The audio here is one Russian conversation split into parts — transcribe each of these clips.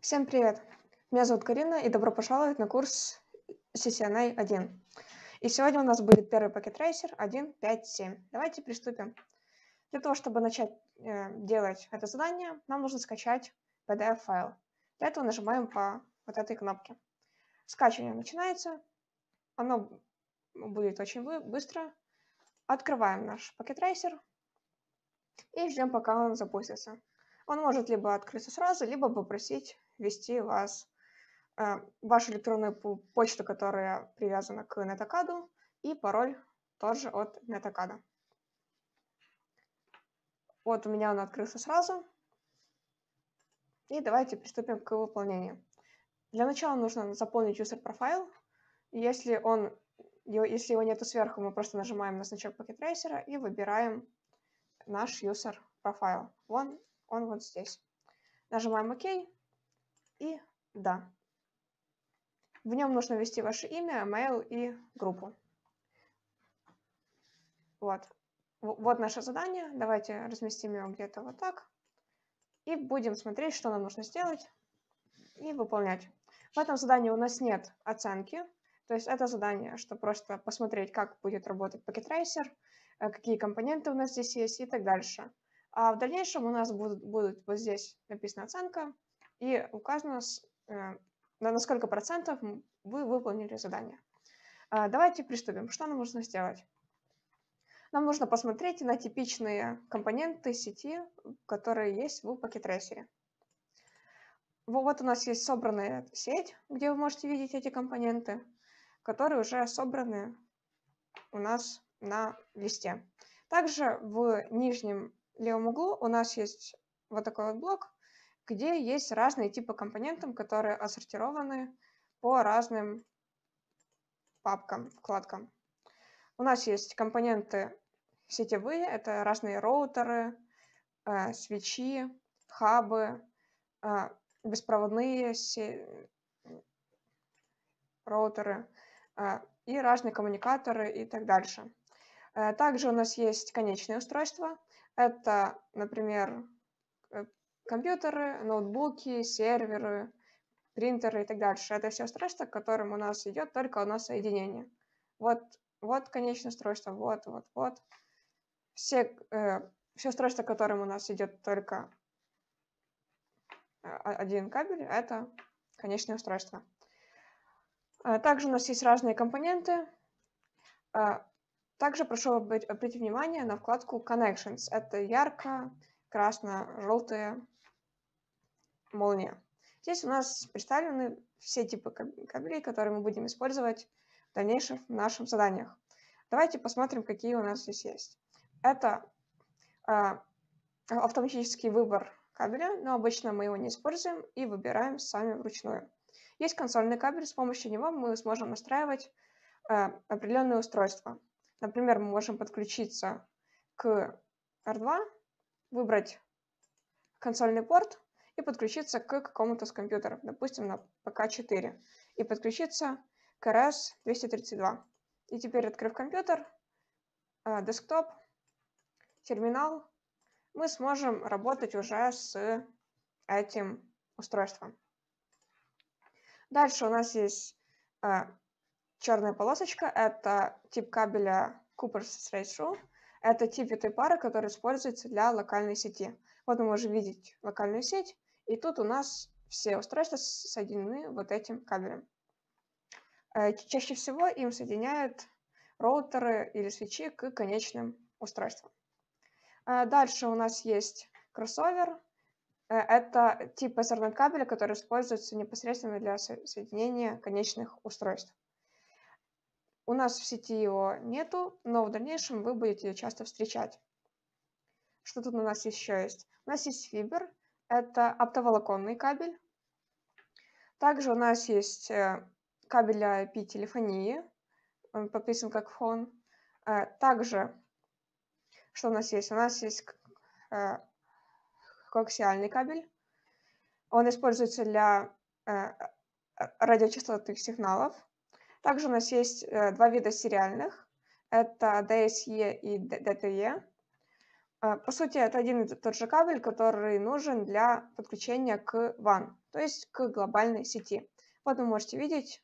Всем привет! Меня зовут Карина, и добро пожаловать на курс CCNA 1. И сегодня у нас будет первый пакет рейсер 1.5.7. Давайте приступим. Для того, чтобы начать э, делать это задание, нам нужно скачать PDF-файл. Для этого нажимаем по вот этой кнопке. Скачивание начинается. Оно будет очень быстро. Открываем наш пакет рейсер и ждем, пока он запустится. Он может либо открыться сразу, либо попросить ввести вас, э, вашу электронную почту, которая привязана к нетакаду, и пароль тоже от нетакада. Вот у меня он открылся сразу. И давайте приступим к выполнению. Для начала нужно заполнить user профайл. Если, он, если его нету сверху, мы просто нажимаем на значок Packet Tracer и выбираем наш user профайл. Вон, он вот здесь. Нажимаем ОК. OK и «Да». В нем нужно ввести ваше имя, mail и группу. Вот. Вот наше задание. Давайте разместим его где-то вот так. И будем смотреть, что нам нужно сделать и выполнять. В этом задании у нас нет оценки. То есть это задание, что просто посмотреть, как будет работать пакет-трейсер, э, какие компоненты у нас здесь есть и так дальше. А в дальнейшем у нас будут, будет вот здесь написана оценка, и указано, э, на насколько процентов вы выполнили задание. А, давайте приступим. Что нам нужно сделать? Нам нужно посмотреть на типичные компоненты сети, которые есть в пакет-трейсере. Вот у нас есть собранная сеть, где вы можете видеть эти компоненты, которые уже собраны у нас на листе. Также в нижнем левом углу у нас есть вот такой вот блок, где есть разные типы компонентов, которые отсортированы по разным папкам, вкладкам. У нас есть компоненты сетевые, это разные роутеры, э, свечи, хабы, э, беспроводные се... роутеры э, и разные коммуникаторы и так дальше. Э, также у нас есть конечные устройства. Это, например, э, компьютеры, ноутбуки, серверы, принтеры и так дальше. Это все устройства, к которым у нас идет только у нас соединение. Вот, вот конечное устройство, вот, вот, вот. Все, э, все устройства, к которым у нас идет только э, один кабель, это конечное устройство. Э, также у нас есть разные компоненты. Э, также прошу обратить внимание на вкладку Connections. Это ярко, красно-желтые молния. Здесь у нас представлены все типы кабелей, которые мы будем использовать в дальнейшем в наших заданиях. Давайте посмотрим, какие у нас здесь есть. Это э, автоматический выбор кабеля, но обычно мы его не используем и выбираем сами вручную. Есть консольный кабель, с помощью него мы сможем настраивать э, определенные устройства. Например, мы можем подключиться к R2, выбрать консольный порт и подключиться к какому-то из компьютеров, допустим, на ПК-4, и подключиться к RS-232. И теперь, открыв компьютер, э, десктоп, терминал, мы сможем работать уже с этим устройством. Дальше у нас есть э, черная полосочка, это тип кабеля Cooper's Straight Это тип этой пары, который используется для локальной сети. Вот мы можем видеть локальную сеть, и тут у нас все устройства соединены вот этим кабелем. Э, чаще всего им соединяют роутеры или свечи к конечным устройствам. Э, дальше у нас есть кроссовер. Э, это тип Ethernet кабеля, который используется непосредственно для соединения конечных устройств. У нас в сети его нету, но в дальнейшем вы будете часто встречать. Что тут у нас еще есть? У нас есть фибер, это оптоволоконный кабель. Также у нас есть э, кабель для IP-телефонии, он подписан как фон. Э, также, что у нас есть? У нас есть э, коаксиальный кабель. Он используется для радиочастотных сигналов. Также у нас есть два вида сериальных. Это DSE и DTE. А, по сути, это один и тот же кабель, который нужен для подключения к WAN, то есть к глобальной сети. Вот вы можете видеть,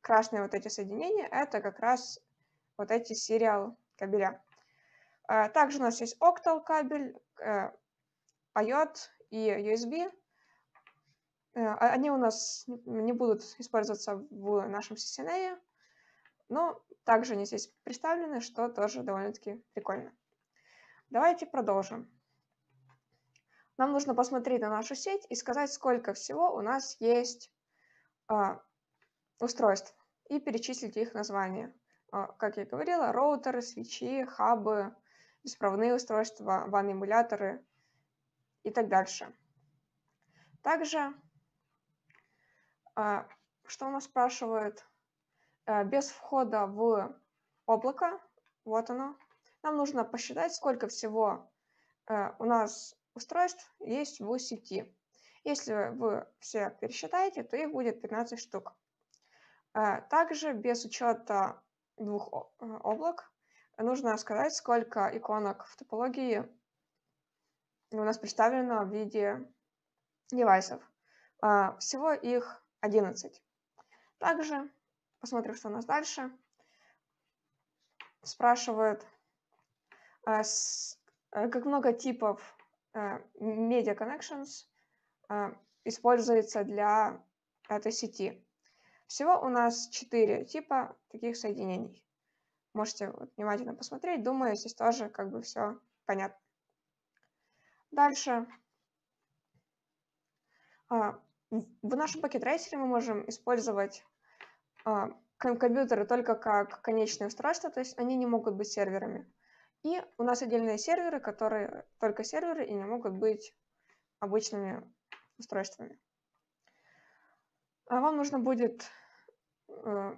красные вот эти соединения, это как раз вот эти сериал кабеля. А, также у нас есть Octal кабель, IOT э, и USB. Э, а, они у нас не будут использоваться в нашем CCNA, но также они здесь представлены, что тоже довольно-таки прикольно. Давайте продолжим. Нам нужно посмотреть на нашу сеть и сказать, сколько всего у нас есть а, устройств и перечислить их названия. А, как я говорила, роутеры, свечи, хабы, бесправные устройства, ван-эмуляторы и так дальше. Также, а, что у нас спрашивают, э, без входа в облако, вот оно, нам нужно посчитать, сколько всего э, у нас устройств есть в сети. Если вы все пересчитаете, то их будет 15 штук. Э, также без учета двух э, облак нужно сказать, сколько иконок в топологии у нас представлено в виде девайсов. Всего их 11. Также, посмотрим, что у нас дальше, спрашивают, а, э, как много типов Media э, Connections а, используется для этой сети. Всего у нас четыре типа таких соединений. Можете внимательно посмотреть. Думаю, здесь тоже как бы все понятно. Дальше. А, в нашем пакет мы можем использовать компьютеры только как конечные устройства, то есть они не могут быть серверами. И у нас отдельные серверы, которые только серверы и не могут быть обычными устройствами. А вам нужно будет, э,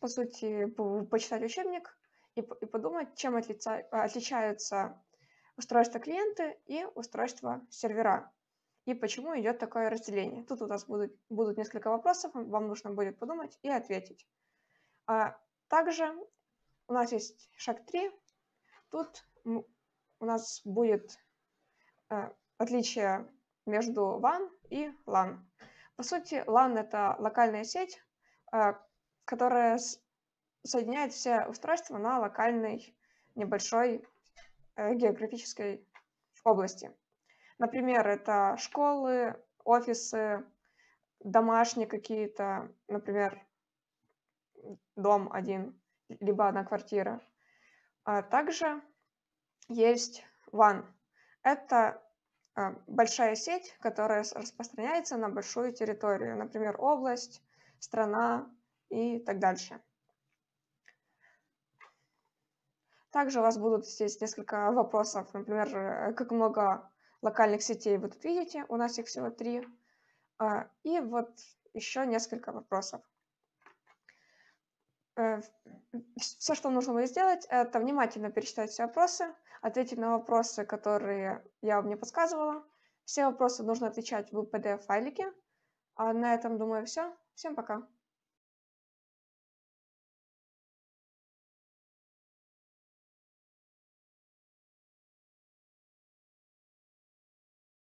по сути, почитать учебник и, подумать, чем отличаются устройства клиента и устройства сервера, и почему идет такое разделение. Тут у нас будут, будут несколько вопросов, вам нужно будет подумать и ответить. А также у нас есть шаг 3, Тут у нас будет э, отличие между WAN и LAN. По сути, LAN — это локальная сеть, э, которая соединяет все устройства на локальной небольшой э, географической области. Например, это школы, офисы, домашние какие-то, например, дом один, либо одна квартира — а также есть WAN. Это а, большая сеть, которая распространяется на большую территорию, например, область, страна и так дальше. Также у вас будут здесь несколько вопросов, например, э, как много локальных сетей вы тут видите, у нас их всего три, а, и вот еще несколько вопросов. Э, все, что нужно будет сделать, это внимательно перечитать все вопросы, ответить на вопросы, которые я вам не подсказывала. Все вопросы нужно отвечать в PDF-файлике. А на этом, думаю, все. Всем пока.